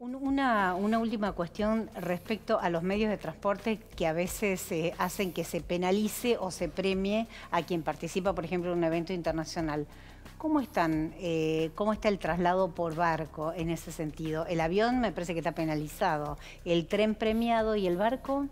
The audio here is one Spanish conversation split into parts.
Una, última cuestión respecto a los medios de transporte que a veces eh, hacen que se penalice o se premie a quien participa, por ejemplo, en un evento internacional. ¿Cómo, están, eh, ¿Cómo está el traslado por barco en ese sentido? El avión me parece que está penalizado, el tren premiado y el barco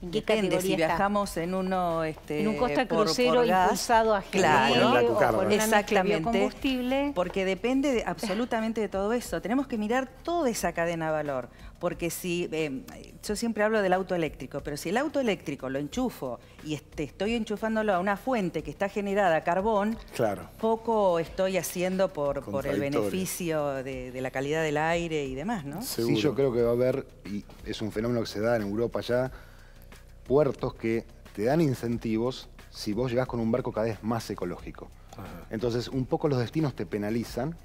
qué Depende, si viajamos en uno este, en un costa crucero impulsado a claro, exactamente combustible porque depende absolutamente de todo eso tenemos que mirar toda esa cadena de valor porque si eh, yo siempre hablo del auto eléctrico pero si el auto eléctrico lo enchufo y estoy enchufándolo a una fuente que está generada carbón poco estoy haciendo por, el beneficio de, la calidad del aire y demás no sí yo creo que va a haber y es un fenómeno que se da en Europa ya puertos que te dan incentivos si vos llegás con un barco cada vez más ecológico. Entonces, un poco los destinos te penalizan,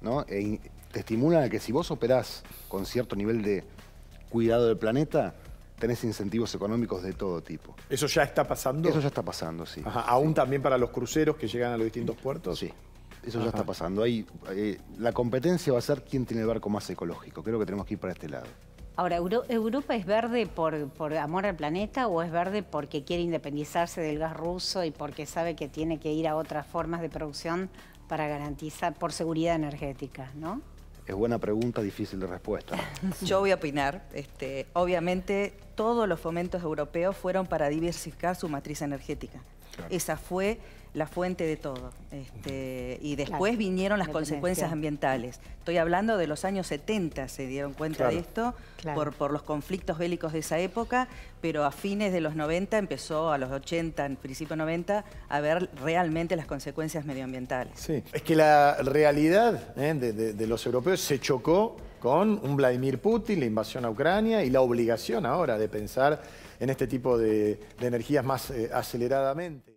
¿no? E te estimulan a que si vos operás con cierto nivel de cuidado del planeta, tenés incentivos económicos de todo tipo. ¿Eso ya está pasando? Eso ya está pasando, sí. ¿Aún también para los cruceros que llegan a los distintos puertos? Sí. Eso ya está pasando. Ahí, eh, la competencia va a ser quién tiene el barco más ecológico. Creo que tenemos que ir para este lado. Ahora, ¿Europa es verde por, amor al planeta o es verde porque quiere independizarse del gas ruso y porque sabe que tiene que ir a otras formas de producción para garantizar por seguridad energética, ¿no? Es buena pregunta, difícil de respuesta. Yo voy a opinar. Este, obviamente, todos los fomentos europeos fueron para diversificar su matriz energética. Esa fue la fuente de todo. Este, y después vinieron las consecuencias ambientales. Estoy hablando de los años 70, se dieron cuenta de esto, por, por los conflictos bélicos de esa época, pero a fines de los 90 empezó, a los 80, en principio 90, a ver realmente las consecuencias medioambientales. Sí, es que la realidad ¿eh? de los europeos se chocó con un Vladimir Putin, la invasión a Ucrania y la obligación ahora de pensar en este tipo de, energías más eh, aceleradamente.